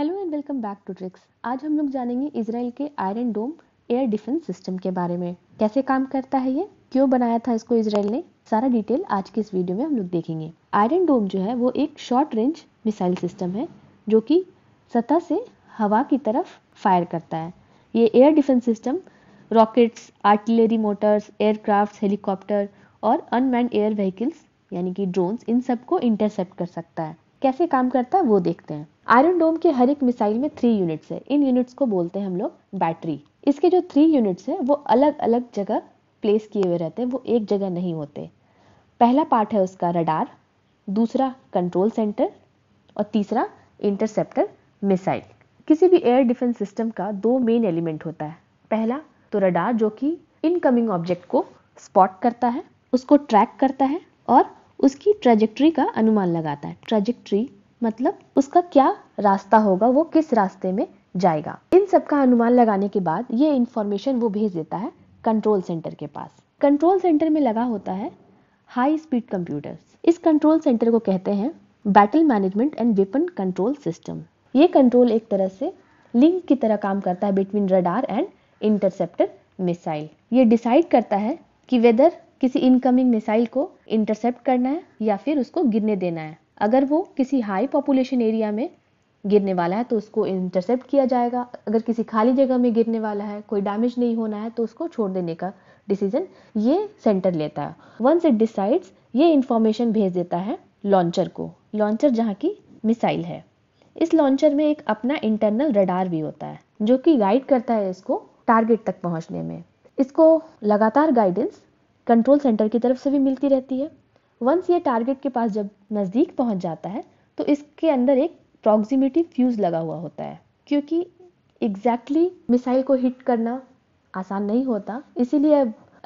hello and welcome back to tricks आज हम लोग जानेंगे इसराइल के iron dome air defence system के बारे में कैसे काम करता है ये क्यों बनाया था इसको इसराइल ने सारा डिटेल आज के इस वीडियो में हम लोग देखेंगे आयरन डोम जो है वो एक शॉर्ट रेंज मिसाइल सिस्टम है जो कि सतह से हवा की तरफ फायर करता है ये air defence system rockets artillery mortars aircraft helicopter और अनमैंड एयर व्हीकल्स यानी कि ड्रोन्स इन सबको इंटरसेप्ट कर सकता है कैसे काम करता है वो देखते हैं आयरन डोम के हर एक मिसाइल में थ्री यूनिट्स है इन यूनिट्स को बोलते हैं हम लोग बैटरी इसके जो थ्री यूनिट्स है वो अलग अलग जगह प्लेस किए हुए रहते हैं वो एक जगह नहीं होते पहला पार्ट है उसका रडार दूसरा कंट्रोल सेंटर और तीसरा इंटरसेप्टर मिसाइल किसी भी एयर डिफेंस सिस्टम का दो मेन एलिमेंट होता है पहला तो रडार जो कि इनकमिंग ऑब्जेक्ट को स्पॉट करता है उसको ट्रैक करता है और उसकी ट्रेजेक्ट्री का अनुमान लगाता है ट्रेजेक्ट्री मतलब उसका क्या रास्ता होगा वो किस रास्ते में जाएगा इन सब का अनुमान लगाने के बाद ये इंफॉर्मेशन वो भेज देता है कंट्रोल सेंटर के पास कंट्रोल सेंटर में लगा होता है हाई स्पीड कंप्यूटर्स इस कंट्रोल सेंटर को कहते हैं battle management and weapon control system ये कंट्रोल एक तरह से लिंक की तरह काम करता है between radar and interceptor missile ये डिसाइड करता है कि वेदर किसी इनकमिंग मिसाइल को इंटरसेप्ट करना है या फिर उसको गिरने देना है अगर वो किसी हाई पॉपुलेशन एरिया में गिरने वाला है तो उसको इंटरसेप्ट किया जाएगा अगर किसी खाली जगह में गिरने वाला है कोई डैमेज नहीं होना है तो उसको छोड़ देने का डिसीजन ये सेंटर लेता है वंस इट डिसाइड्स ये इंफॉर्मेशन भेज देता है लॉन्चर को लॉन्चर जहाँ की मिसाइल है इस लॉन्चर में एक अपना इंटरनल रडार भी होता है जो कि गाइड करता है इसको टारगेट तक पहुंचने में इसको लगातार गाइडेंस कंट्रोल सेंटर की तरफ से भी मिलती रहती है वंस ये टारगेट के पास जब नज़दीक पहुंच जाता है तो इसके अंदर एक प्रॉक्सिमिटी फ्यूज़ लगा हुआ होता है क्योंकि एग्जैक्टली exactly मिसाइल को हिट करना आसान नहीं होता इसीलिए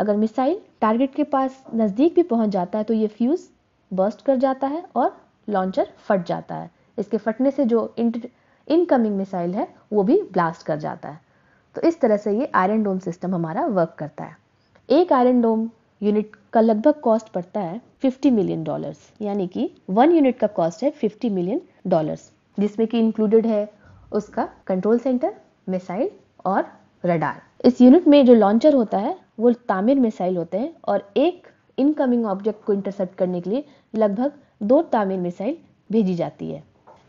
अगर मिसाइल टारगेट के पास नज़दीक भी पहुंच जाता है तो ये फ्यूज़ बर्स्ट कर जाता है और लॉन्चर फट जाता है इसके फटने से जो इनकमिंग मिसाइल है वो भी ब्लास्ट कर जाता है तो इस तरह से ये आयरन डोम सिस्टम हमारा वर्क करता है एक आयरन डोम यूनिट का लगभग कॉस्ट पड़ता है 50 मिलियन डॉलर्स यानी कि वन यूनिट का कॉस्ट है 50 मिलियन डॉलर्स जिसमें कि इंक्लूडेड है उसका कंट्रोल सेंटर मिसाइल और रडार इस यूनिट में जो लॉन्चर होता है वो तामिर मिसाइल होते हैं और एक इनकमिंग ऑब्जेक्ट को इंटरसेप्ट करने के लिए लगभग दो तामिर मिसाइल भेजी जाती है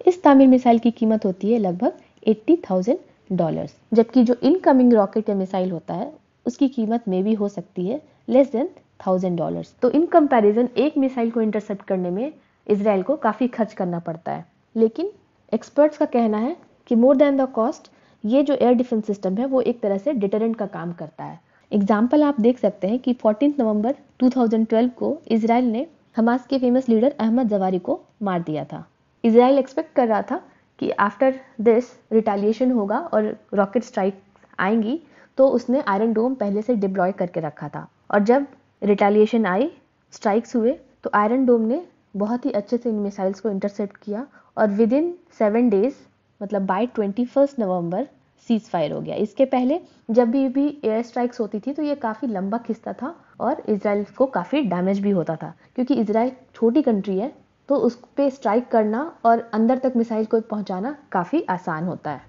इस तामिर मिसाइल की कीमत होती है लगभग एट्टी थाउजेंड डॉलर जबकि जो इनकमिंग रॉकेट या मिसाइल होता है उसकी कीमत में भी हो सकती है लेस देन थाउजेंड डॉलर तो इन कंपेरिजन एक मिसाइल को इंटरसेप्ट करने में इसराइल को काफ़ी खर्च करना पड़ता है लेकिन एक्सपर्ट्स का कहना है कि मोर देन द कॉस्ट ये जो एयर डिफेंस सिस्टम है वो एक तरह से डिटरेंट का काम करता है एग्जाम्पल आप देख सकते हैं कि 14 नवंबर 2012 को इसराइल ने हमास के फेमस लीडर अहमद जवारी को मार दिया था इसराइल एक्सपेक्ट कर रहा था कि आफ्टर दिस रिटेलिएशन होगा और रॉकेट स्ट्राइक आएंगी तो उसने आयरन डोम पहले से डिप्लॉय करके रखा था और जब रिटेलिएशन आई स्ट्राइक्स हुए तो आयरन डोम ने बहुत ही अच्छे से इन मिसाइल्स को इंटरसेप्ट किया और विद इन सेवन डेज मतलब by twenty first November cease fire हो गया इसके पहले जब भी भी एयर स्ट्राइक्स होती थी तो ये काफ़ी लंबा खिस्ता था और इसराइल को काफ़ी डैमेज भी होता था क्योंकि इसराइल छोटी कंट्री है तो उस पर स्ट्राइक करना और अंदर तक मिसाइल को पहुंचाना काफ़ी आसान होता है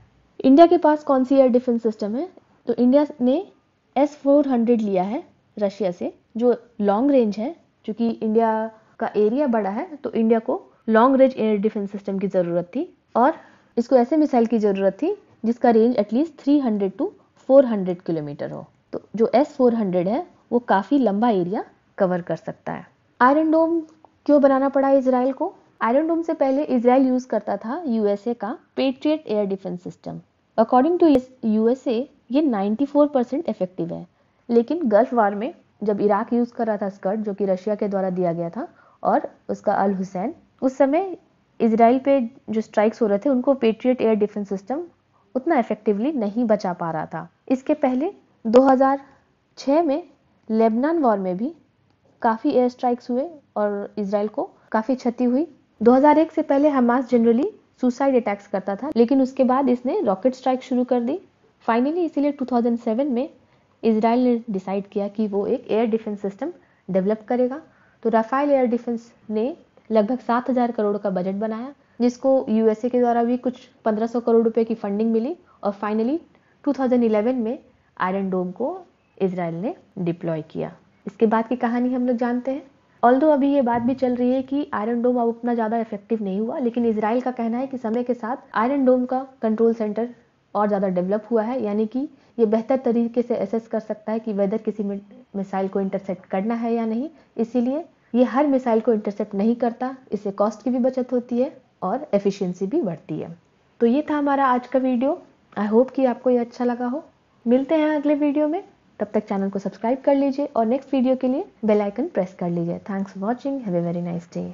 इंडिया के पास कौन सी एयर डिफेंस सिस्टम है तो इंडिया ने एस फोर हंड्रेड लिया है रशिया से जो लॉन्ग रेंज है क्योंकि इंडिया का एरिया बड़ा है तो इंडिया को long range air defence system की ज़रूरत थी और इसको ऐसे मिसाइल की ज़रूरत थी जिसका रेंज एटलीस्ट 300 टू 400 किलोमीटर हो तो जो एस 400 है वो काफ़ी लंबा एरिया कवर कर सकता है आयरन डोम क्यों बनाना पड़ा इसराइल को आयरन डोम से पहले इसराइल यूज़ करता था यूएसए का Patriot air defence system according to USA ये 94 परसेंट इफेक्टिव है लेकिन गल्फ वार में जब इराक यूज़ कर रहा था स्कर्ट जो कि रशिया के द्वारा दिया गया था और उसका अल हुसैन उस समय इसराइल पे जो स्ट्राइक्स हो रहे थे उनको पेट्रियट एयर डिफेंस सिस्टम उतना इफेक्टिवली नहीं बचा पा रहा था इसके पहले 2006 में लेबनान वॉर में भी काफ़ी एयर स्ट्राइक्स हुए और इसराइल को काफ़ी क्षति हुई 2001 से पहले हमास जनरली सुसाइड अटैक्स करता था लेकिन उसके बाद इसने रॉकेट स्ट्राइक शुरू कर दी फाइनली इसीलिए 2007 में इसराइल ने डिसाइड किया कि वो एक एयर डिफेंस सिस्टम डेवलप करेगा तो राफेल एयर डिफेंस ने लगभग 7000 करोड़ का बजट बनाया जिसको यूएसए के द्वारा भी कुछ 1500 करोड़ रुपए की फंडिंग मिली और फाइनली 2011 में आयरन डोम को इसराइल ने डिप्लॉय किया इसके बाद की कहानी हम लोग जानते हैं ऑल दो अभी ये बात भी चल रही है कि आयरन डोम अब उतना ज़्यादा इफेक्टिव नहीं हुआ लेकिन इसराइल का कहना है कि समय के साथ आयरन डोम का कंट्रोल सेंटर और ज़्यादा डेवलप हुआ है यानी कि ये बेहतर तरीके से एसेस कर सकता है कि वेदर किसी मिसाइल को इंटरसेप्ट करना है या नहीं इसीलिए ये हर मिसाइल को इंटरसेप्ट नहीं करता इससे कॉस्ट की भी बचत होती है और एफिशिएंसी भी बढ़ती है तो ये था हमारा आज का वीडियो आई होप कि आपको ये अच्छा लगा हो मिलते हैं अगले वीडियो में तब तक चैनल को सब्सक्राइब कर लीजिए और नेक्स्ट वीडियो के लिए बेल आइकन प्रेस कर लीजिए thanks for watching have a very nice day